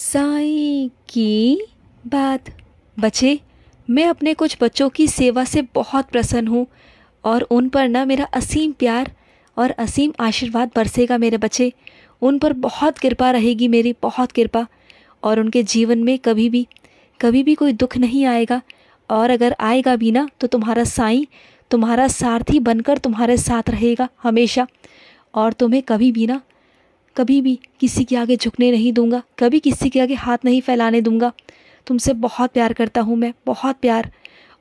साई की बात बच्चे मैं अपने कुछ बच्चों की सेवा से बहुत प्रसन्न हूँ और उन पर ना मेरा असीम प्यार और असीम आशीर्वाद बरसेगा मेरे बच्चे उन पर बहुत कृपा रहेगी मेरी बहुत कृपा और उनके जीवन में कभी भी कभी भी कोई दुख नहीं आएगा और अगर आएगा भी ना तो तुम्हारा साईं तुम्हारा सारथी बनकर तुम्हारे साथ रहेगा हमेशा और तुम्हें कभी भी ना कभी भी किसी के आगे झुकने नहीं दूंगा कभी किसी के आगे हाथ नहीं फैलाने दूंगा तुमसे बहुत प्यार करता हूँ मैं बहुत प्यार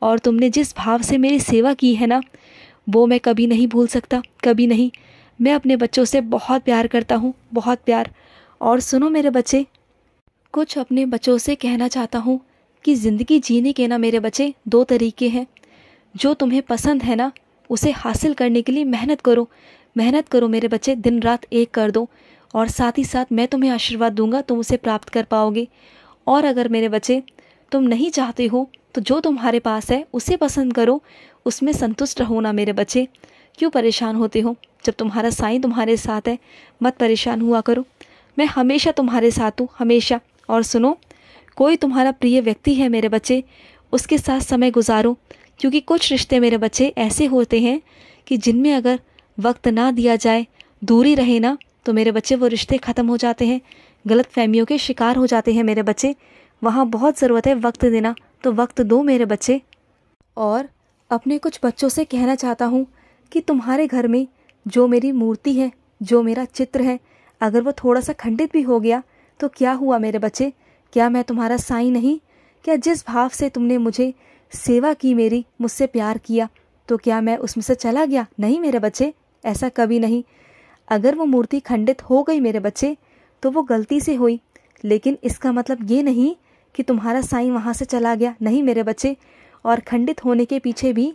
और तुमने जिस भाव से मेरी सेवा की है ना वो मैं कभी नहीं भूल सकता कभी नहीं मैं अपने बच्चों से बहुत प्यार करता हूँ बहुत प्यार और सुनो मेरे बच्चे कुछ अपने बच्चों से कहना चाहता हूँ कि ज़िंदगी जीने के ना मेरे बच्चे दो तरीके हैं जो तुम्हें पसंद है ना उसे हासिल करने के लिए मेहनत करो मेहनत करो मेरे बच्चे दिन रात एक कर दो और साथ ही साथ मैं तुम्हें आशीर्वाद दूंगा तुम उसे प्राप्त कर पाओगे और अगर मेरे बच्चे तुम नहीं चाहते हो तो जो तुम्हारे पास है उसे पसंद करो उसमें संतुष्ट रहो ना मेरे बच्चे क्यों परेशान होते हो जब तुम्हारा साईं तुम्हारे साथ है मत परेशान हुआ करो मैं हमेशा तुम्हारे साथ हूँ हमेशा और सुनो कोई तुम्हारा प्रिय व्यक्ति है मेरे बच्चे उसके साथ समय गुजारो क्योंकि कुछ रिश्ते मेरे बच्चे ऐसे होते हैं कि जिनमें अगर वक्त ना दिया जाए दूरी रहे ना तो मेरे बच्चे वो रिश्ते ख़त्म हो जाते हैं गलत फहमियों के शिकार हो जाते हैं मेरे बच्चे वहाँ बहुत ज़रूरत है वक्त देना तो वक्त दो मेरे बच्चे और अपने कुछ बच्चों से कहना चाहता हूँ कि तुम्हारे घर में जो मेरी मूर्ति है जो मेरा चित्र है अगर वो थोड़ा सा खंडित भी हो गया तो क्या हुआ मेरे बच्चे क्या मैं तुम्हारा साई नहीं क्या जिस भाव से तुमने मुझे सेवा की मेरी मुझसे प्यार किया तो क्या मैं उसमें से चला गया नहीं मेरे बच्चे ऐसा कभी नहीं अगर वो मूर्ति खंडित हो गई मेरे बच्चे तो वो गलती से हुई लेकिन इसका मतलब ये नहीं कि तुम्हारा साईं वहाँ से चला गया नहीं मेरे बच्चे और खंडित होने के पीछे भी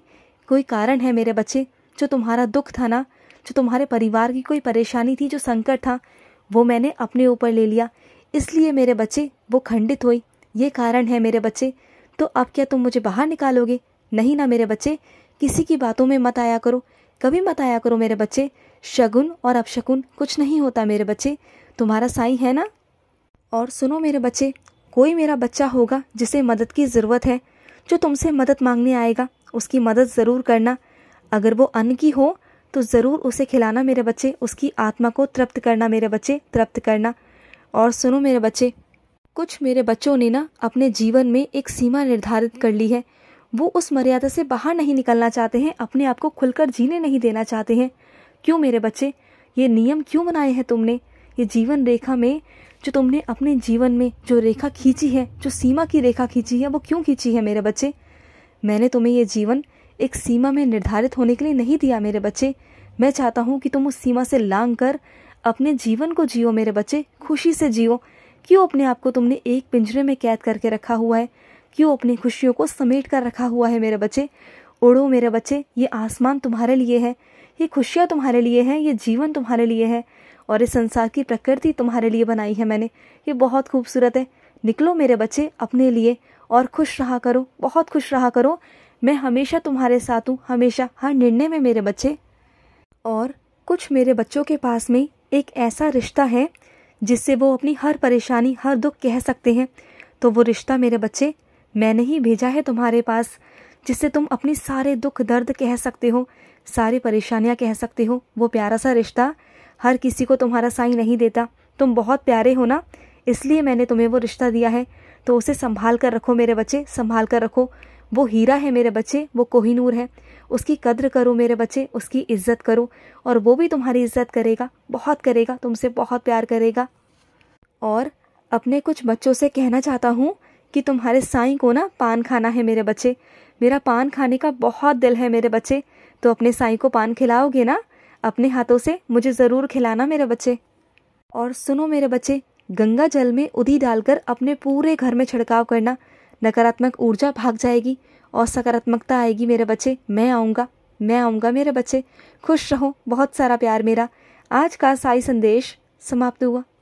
कोई कारण है मेरे बच्चे जो तुम्हारा दुख था ना जो तुम्हारे परिवार की कोई परेशानी थी जो संकट था वो मैंने अपने ऊपर ले लिया इसलिए मेरे बच्चे वो खंडित हुई ये कारण है मेरे बच्चे तो अब क्या तुम मुझे बाहर निकालोगे नहीं ना मेरे बच्चे किसी की बातों में मत आया करो कभी मत आया करो मेरे बच्चे शगुन और अपशकुन कुछ नहीं होता मेरे बच्चे तुम्हारा साई है ना और सुनो मेरे बच्चे कोई मेरा बच्चा होगा जिसे मदद की ज़रूरत है जो तुमसे मदद मांगने आएगा उसकी मदद ज़रूर करना अगर वो अन्न की हो तो ज़रूर उसे खिलाना मेरे बच्चे उसकी आत्मा को तृप्त करना मेरे बच्चे तृप्त करना और सुनो मेरे बच्चे कुछ मेरे बच्चों ने ना अपने जीवन में एक सीमा निर्धारित कर ली है वो उस मर्यादा से बाहर नहीं निकलना चाहते हैं अपने आप को खुलकर जीने नहीं देना चाहते हैं क्यों मेरे बच्चे ये नियम क्यों बनाए हैं तुमने ये जीवन रेखा में जो तुमने अपने जीवन में जो रेखा खींची है जो सीमा की रेखा खींची है वो क्यों खींची है मेरे बच्चे मैंने तुम्हें ये जीवन एक सीमा में निर्धारित होने के लिए नहीं दिया मेरे बच्चे मैं चाहता हूँ कि तुम उस सीमा से लांग कर अपने जीवन को जियो मेरे बच्चे खुशी से जियो क्यों अपने आप को तुमने एक पिंजरे में कैद करके रखा हुआ है क्यों अपनी खुशियों को समेट कर रखा हुआ है मेरे बच्चे उड़ो मेरे बच्चे ये आसमान तुम्हारे लिए है ये खुशियाँ तुम्हारे लिए हैं ये जीवन तुम्हारे लिए है और इस संसार की प्रकृति तुम्हारे लिए बनाई है मैंने ये बहुत खूबसूरत है निकलो मेरे बच्चे अपने लिए और खुश रहा करो बहुत खुश रहा करो मैं हमेशा तुम्हारे साथ हूँ हमेशा हर निर्णय में मेरे बच्चे और कुछ मेरे बच्चों के पास में एक ऐसा रिश्ता है जिससे वो अपनी हर परेशानी हर दुख कह सकते हैं तो वो रिश्ता मेरे बच्चे मैंने ही भेजा है तुम्हारे पास जिससे तुम अपनी सारे दुख दर्द कह सकते हो सारी परेशानियां कह सकते हो वो प्यारा सा रिश्ता हर किसी को तुम्हारा साई नहीं देता तुम बहुत प्यारे हो ना इसलिए मैंने तुम्हें वो रिश्ता दिया है तो उसे संभाल कर रखो मेरे बच्चे संभाल कर रखो वो हीरा है मेरे बच्चे वो कोहिनूर है उसकी कद्र करो मेरे बच्चे उसकी इज्जत करो और वो भी तुम्हारी इज्जत करेगा बहुत करेगा तुमसे बहुत प्यार करेगा और अपने कुछ बच्चों से कहना चाहता हूँ कि तुम्हारे साई को ना पान खाना है मेरे बच्चे मेरा पान खाने का बहुत दिल है मेरे बच्चे तो अपने साई को पान खिलाओगे ना अपने हाथों से मुझे ज़रूर खिलाना मेरे बच्चे और सुनो मेरे बच्चे गंगा जल में उदी डालकर अपने पूरे घर में छिड़काव करना नकारात्मक ऊर्जा भाग जाएगी और सकारात्मकता आएगी मेरे बच्चे मैं आऊँगा मैं आऊँगा मेरे बच्चे खुश रहो बहुत सारा प्यार मेरा आज का साई संदेश समाप्त हुआ